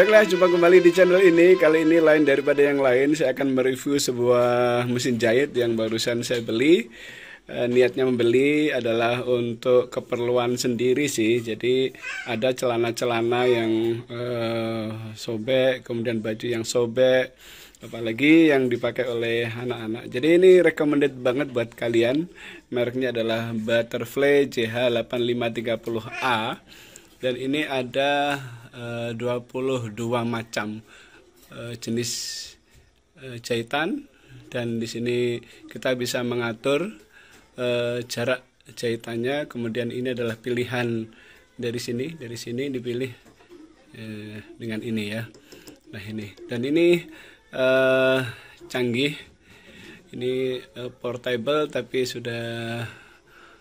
Baiklah, jumpa kembali di channel ini. Kali ini lain daripada yang lain, saya akan mereview sebuah mesin jahit yang barusan saya beli. Eh, niatnya membeli adalah untuk keperluan sendiri sih. Jadi ada celana-celana yang e, sobek, kemudian baju yang sobek, apalagi yang dipakai oleh anak-anak. Jadi ini recommended banget buat kalian. Mereknya adalah Butterfly JH8530A dan ini ada e, eh, 22 macam e, jenis e, jahitan dan di sini kita bisa mengatur e, jarak jahitannya kemudian ini adalah pilihan dari sini dari sini dipilih e, dengan ini ya nah ini dan ini e, canggih ini e, portable tapi sudah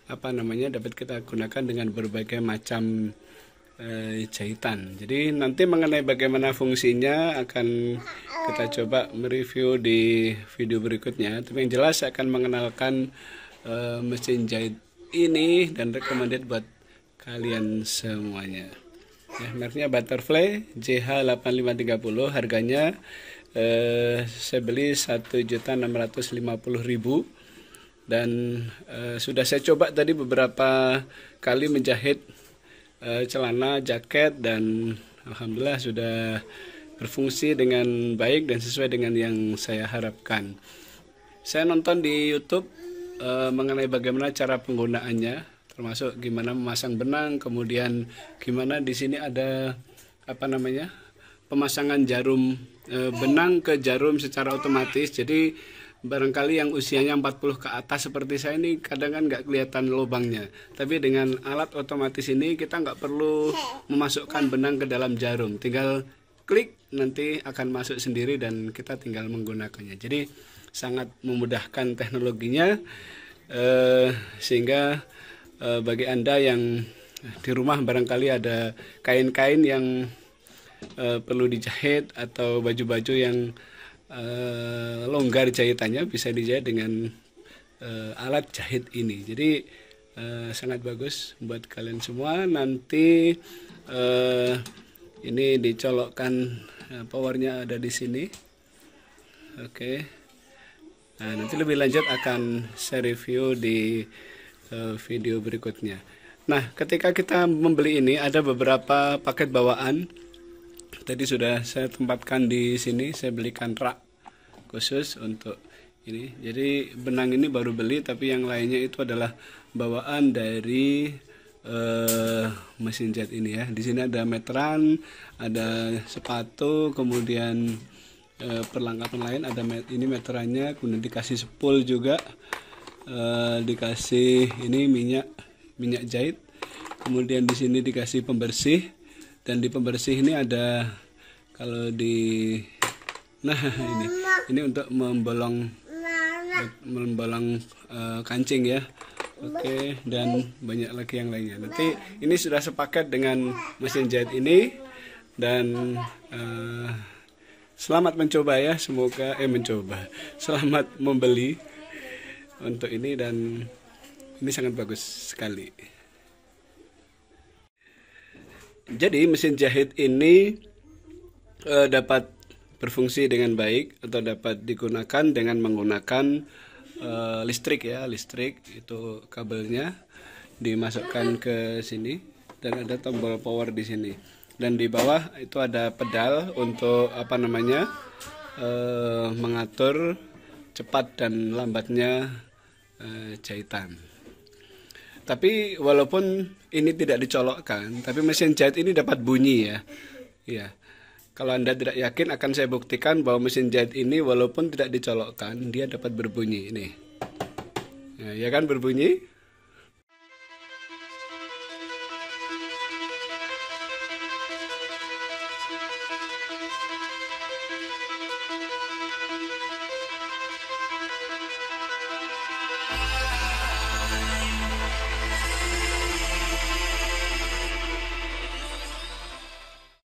apa namanya dapat kita gunakan dengan berbagai macam Eh, jahitan. Jadi nanti mengenai bagaimana fungsinya akan kita coba mereview di video berikutnya. Tapi yang jelas saya akan mengenalkan uh, mesin jahit ini dan recommended buat kalian semuanya. Ya, mereknya Butterfly JH8530 harganya eh, saya beli 1.650.000 dan e, sudah saya coba tadi beberapa kali menjahit uh, celana, jaket dan alhamdulillah sudah berfungsi dengan baik dan sesuai dengan yang saya harapkan. Saya nonton di YouTube uh, mengenai bagaimana cara penggunaannya, termasuk gimana memasang benang, kemudian gimana di sini ada apa namanya pemasangan jarum uh, benang ke jarum secara otomatis. Jadi barangkali yang usianya 40 ke atas seperti saya ini kadang kan nggak kelihatan lubangnya tapi dengan alat otomatis ini kita nggak perlu memasukkan benang ke dalam jarum tinggal klik nanti akan masuk sendiri dan kita tinggal menggunakannya jadi sangat memudahkan teknologinya eh, sehingga eh, bagi anda yang di rumah barangkali ada kain-kain yang eh, perlu dijahit atau baju-baju yang eh, longgar jahitannya bisa dijahit dengan eh, alat jahit ini. Jadi eh, sangat bagus buat kalian semua. Nanti eh, ini dicolokkan eh, powernya ada di sini. Oke. Okay. Nah, nanti lebih lanjut akan saya review di uh, video berikutnya. Nah, ketika kita membeli ini ada beberapa paket bawaan tadi sudah saya tempatkan di sini saya belikan rak khusus untuk ini jadi benang ini baru beli tapi yang lainnya itu adalah bawaan dari uh, mesin jet ini ya di sini ada meteran ada sepatu kemudian uh, perlengkapan lain ada met ini meterannya kemudian dikasih spool juga uh, dikasih ini minyak minyak jahit kemudian di sini dikasih pembersih dan di pembersih ini ada kalau di nah ini ini untuk membolong membolong uh, kancing ya oke okay, dan banyak lagi yang lainnya nanti ini sudah sepakat dengan mesin jahit ini dan uh, selamat mencoba ya semoga eh mencoba selamat membeli untuk ini dan ini sangat bagus sekali jadi mesin jahit ini e, dapat berfungsi dengan baik atau dapat digunakan dengan menggunakan e, listrik ya listrik itu kabelnya dimasukkan ke sini dan ada tombol power di sini dan di bawah itu ada pedal untuk apa namanya e, mengatur cepat dan lambatnya e, jahitan. Tapi walaupun ini tidak dicolokkan, tapi mesin jahit ini dapat bunyi ya. Ya, Kalau Anda tidak yakin akan saya buktikan bahwa mesin jahit ini walaupun tidak dicolokkan, dia dapat berbunyi ini. Nah, ya, ya kan berbunyi?